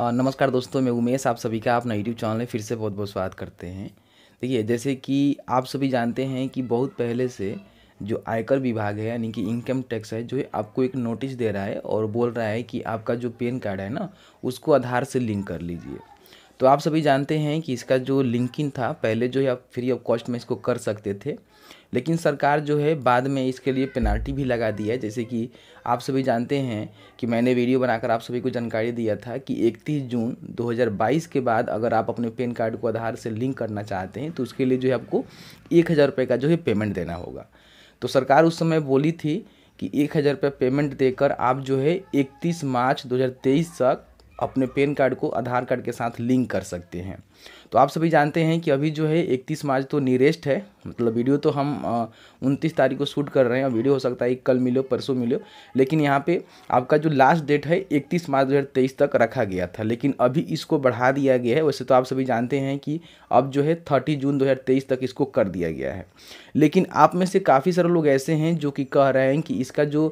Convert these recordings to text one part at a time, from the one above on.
नमस्कार दोस्तों मैं उमेश आप सभी का अपना यूट्यूब चैनल में फिर से बहुत बहुत स्वागत करते हैं देखिए जैसे कि आप सभी जानते हैं कि बहुत पहले से जो आयकर विभाग है यानी कि इनकम टैक्स है जो है आपको एक नोटिस दे रहा है और बोल रहा है कि आपका जो पेन कार्ड है ना उसको आधार से लिंक कर लीजिए तो आप सभी जानते हैं कि इसका जो लिंकिंग था पहले जो है आप फ्री ऑफ कॉस्ट में इसको कर सकते थे लेकिन सरकार जो है बाद में इसके लिए पेनाल्टी भी लगा दी है जैसे कि आप सभी जानते हैं कि मैंने वीडियो बनाकर आप सभी को जानकारी दिया था कि 31 जून 2022 के बाद अगर आप अपने पेन कार्ड को आधार से लिंक करना चाहते हैं तो उसके लिए जो है आपको एक हज़ार रुपये का जो है पेमेंट देना होगा तो सरकार उस समय बोली थी कि एक हज़ार रुपये पेमेंट देकर आप जो है इकतीस मार्च दो तक अपने पेन कार्ड को आधार कार्ड के साथ लिंक कर सकते हैं तो आप सभी जानते हैं कि अभी जो है इकतीस मार्च तो निरेस्ट है मतलब वीडियो तो हम उनतीस तारीख को शूट कर रहे हैं वीडियो हो सकता है कल मिलो परसों मिलो लेकिन यहाँ पे आपका जो लास्ट डेट है इकतीस मार्च दो तक रखा गया था लेकिन अभी इसको बढ़ा दिया गया है वैसे तो आप सभी जानते हैं कि अब जो है थर्टी जून दो तक इसको कर दिया गया है लेकिन आप में से काफ़ी सारे लोग ऐसे हैं जो कि कह रहे हैं कि इसका जो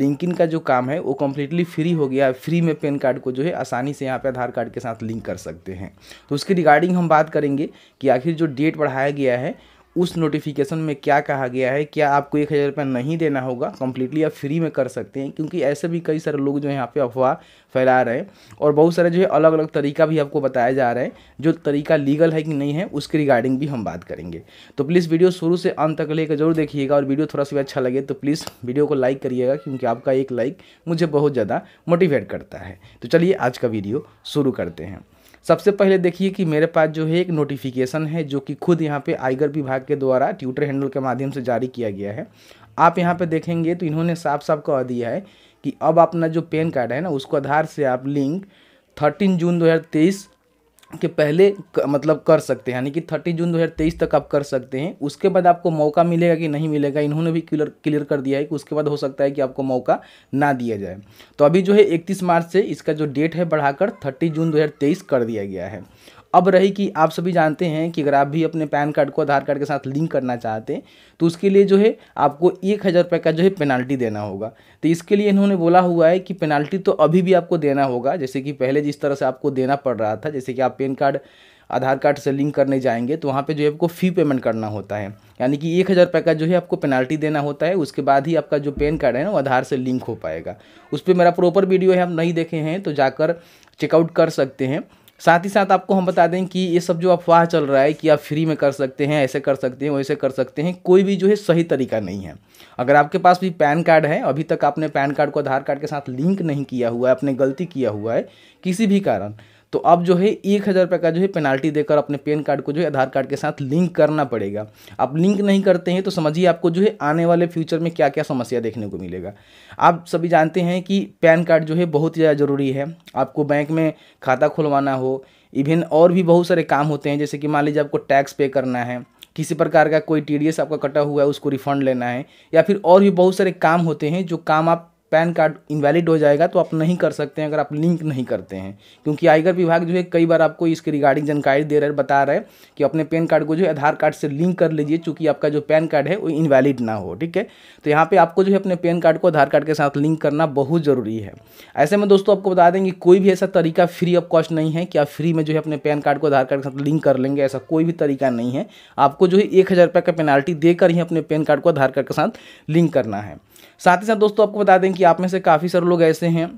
लिंकिन का जो काम है वो कम्प्लीटली फ्री हो गया फ्री में पेन कार्ड को जो है आसान आसानी से यहाँ पे आधार कार्ड के साथ लिंक कर सकते हैं तो उसके रिगार्डिंग हम बात करेंगे कि आखिर जो डेट बढ़ाया गया है उस नोटिफिकेशन में क्या कहा गया है क्या आपको एक हज़ार रुपया नहीं देना होगा कम्प्लीटली आप फ्री में कर सकते हैं क्योंकि ऐसे भी कई सारे लोग जो है यहाँ पे अफवाह फैला रहे हैं और बहुत सारे जो है अलग अलग तरीका भी आपको बताया जा रहा है जो तरीका लीगल है कि नहीं है उसके रिगार्डिंग भी हम बात करेंगे तो प्लीज़ वीडियो शुरू से अंत तक लेकर जरूर देखिएगा और वीडियो थोड़ा सा भी अच्छा लगे तो प्लीज़ वीडियो को लाइक करिएगा क्योंकि आपका एक लाइक मुझे बहुत ज़्यादा मोटिवेट करता है तो चलिए आज का वीडियो शुरू करते हैं सबसे पहले देखिए कि मेरे पास जो है एक नोटिफिकेशन है जो कि खुद यहाँ पे आयकर विभाग के द्वारा ट्यूटर हैंडल के माध्यम से जारी किया गया है आप यहाँ पे देखेंगे तो इन्होंने साफ साफ कह दिया है कि अब अपना जो पेन कार्ड है ना उसको आधार से आप लिंक थर्टीन जून 2023 के पहले मतलब कर सकते हैं यानी कि थर्टी जून 2023 तक आप कर सकते हैं उसके बाद आपको मौका मिलेगा कि नहीं मिलेगा इन्होंने भी क्लियर क्लियर कर दिया है कि उसके बाद हो सकता है कि आपको मौका ना दिया जाए तो अभी जो है इकतीस मार्च से इसका जो डेट है बढ़ाकर थर्टी जून 2023 कर दिया गया है अब रही कि आप सभी जानते हैं कि अगर आप भी अपने पैन कार्ड को आधार कार्ड के साथ लिंक करना चाहते हैं तो उसके लिए जो है आपको एक हज़ार रुपये का जो है पेनाल्टी देना होगा तो इसके लिए इन्होंने बोला हुआ है कि पेनाल्टी तो अभी भी आपको देना होगा जैसे कि पहले जिस तरह से आपको देना पड़ रहा था जैसे कि आप पेन कार्ड आधार कार्ड से लिंक करने जाएंगे तो वहाँ पे जो है आपको फ़ी पेमेंट करना होता है यानी कि एक हज़ार रुपये का जो है आपको पेनाल्टी देना होता है उसके बाद ही आपका जो पेन कार्ड है ना वो आधार से लिंक हो पाएगा उस पर मेरा प्रॉपर वीडियो है आप नहीं देखे हैं तो जाकर चेकआउट कर सकते हैं साथ ही साथ आपको हम बता दें कि ये सब जो अफवाह चल रहा है कि आप फ्री में कर सकते हैं ऐसे कर सकते हैं वैसे कर सकते हैं कोई भी जो है सही तरीका नहीं है अगर आपके पास भी पैन कार्ड है अभी तक आपने पैन कार्ड को आधार कार्ड के साथ लिंक नहीं किया हुआ है आपने गलती किया हुआ है किसी भी कारण तो अब जो है एक हज़ार रुपये का जो है पेनाल्टी देकर अपने पेन कार्ड को जो है आधार कार्ड के साथ लिंक करना पड़ेगा आप लिंक नहीं करते हैं तो समझिए आपको जो है आने वाले फ्यूचर में क्या क्या समस्या देखने को मिलेगा आप सभी जानते हैं कि पैन कार्ड जो है बहुत ज़्यादा ज़रूरी है आपको बैंक में खाता खुलवाना हो इवन और भी बहुत सारे काम होते हैं जैसे कि मान लीजिए आपको टैक्स पे करना है किसी प्रकार का कोई टी आपका कटा हुआ है उसको रिफंड लेना है या फिर और भी बहुत सारे काम होते हैं जो काम आप पैन कार्ड इनवैलिड हो जाएगा तो आप नहीं कर सकते हैं अगर आप लिंक नहीं करते हैं क्योंकि आयकर विभाग जो है कई बार आपको इसके रिगार्डिंग जानकारी दे रहे बता रहे कि अपने पैन कार्ड को जो है आधार कार्ड से लिंक कर लीजिए चूँकि आपका जो पैन कार्ड है वो इनवैलिड ना हो ठीक है तो यहाँ पर आपको जो है अपने पैन कार्ड को आधार कार्ड के साथ लिंक करना बहुत ज़रूरी है ऐसे में दोस्तों आपको बता देंगे कोई भी ऐसा तरीका फ्री ऑफ कॉस्ट नहीं है कि आप फ्री में जो है अपने पैन कार्ड को आधार कार्ड के साथ लिंक कर लेंगे ऐसा कोई भी तरीका नहीं है आपको जो है एक हज़ार रुपये का पेनाल्टी देकर ही अपने पैन कार्ड को आधार कार्ड के साथ लिंक करना है साथ ही साथ दोस्तों आपको बता दें कि आप में से काफ़ी सारे लोग ऐसे हैं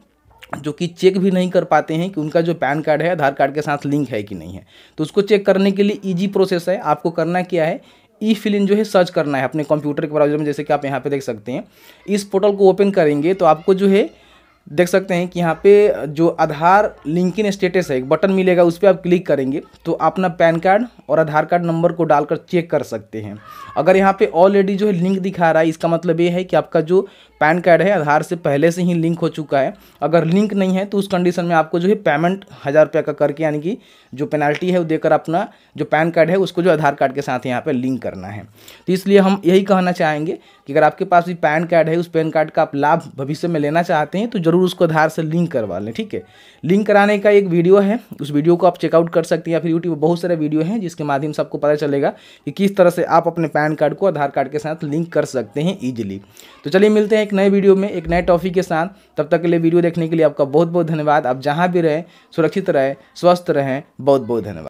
जो कि चेक भी नहीं कर पाते हैं कि उनका जो पैन कार्ड है आधार कार्ड के साथ लिंक है कि नहीं है तो उसको चेक करने के लिए ईजी प्रोसेस है आपको करना क्या है ई फिलिन जो है सर्च करना है अपने कंप्यूटर के ब्राउजर में जैसे कि आप यहाँ पे देख सकते हैं इस पोर्टल को ओपन करेंगे तो आपको जो है देख सकते हैं कि यहाँ पे जो आधार लिंक इन स्टेटस है एक बटन मिलेगा उस पर आप क्लिक करेंगे तो अपना पैन कार्ड और आधार कार्ड नंबर को डालकर चेक कर सकते हैं अगर यहाँ पे ऑलरेडी जो है लिंक दिखा रहा है इसका मतलब ये है कि आपका जो पैन कार्ड है आधार से पहले से ही लिंक हो चुका है अगर लिंक नहीं है तो उस कंडीशन में आपको जो है पेमेंट हज़ार रुपये का करके यानी कि जो पेनल्टी है वो देकर अपना जो पैन कार्ड है उसको जो आधार कार्ड के साथ यहाँ पर लिंक करना है तो इसलिए हम यही कहना चाहेंगे कि अगर आपके पास भी पैन कार्ड है उस पैन कार्ड का आप लाभ भविष्य में लेना चाहते हैं तो ज़रूर उसको आधार से लिंक करवा लें ठीक है लिंक कराने का एक वीडियो है उस वीडियो को आप चेकआउट कर सकते हैं या फिर यूट्यूब बहुत सारे वीडियो हैं जिसके माध्यम से आपको पता चलेगा कि किस तरह से आप अपने पैन कार्ड को आधार कार्ड के साथ लिंक कर सकते हैं ईजिली तो चलिए मिलते हैं एक नए वीडियो में एक नए टॉपिक के साथ तब तक के लिए वीडियो देखने के लिए आपका बहुत बहुत धन्यवाद आप जहाँ भी रहें सुरक्षित रहें स्वस्थ रहें बहुत बहुत धन्यवाद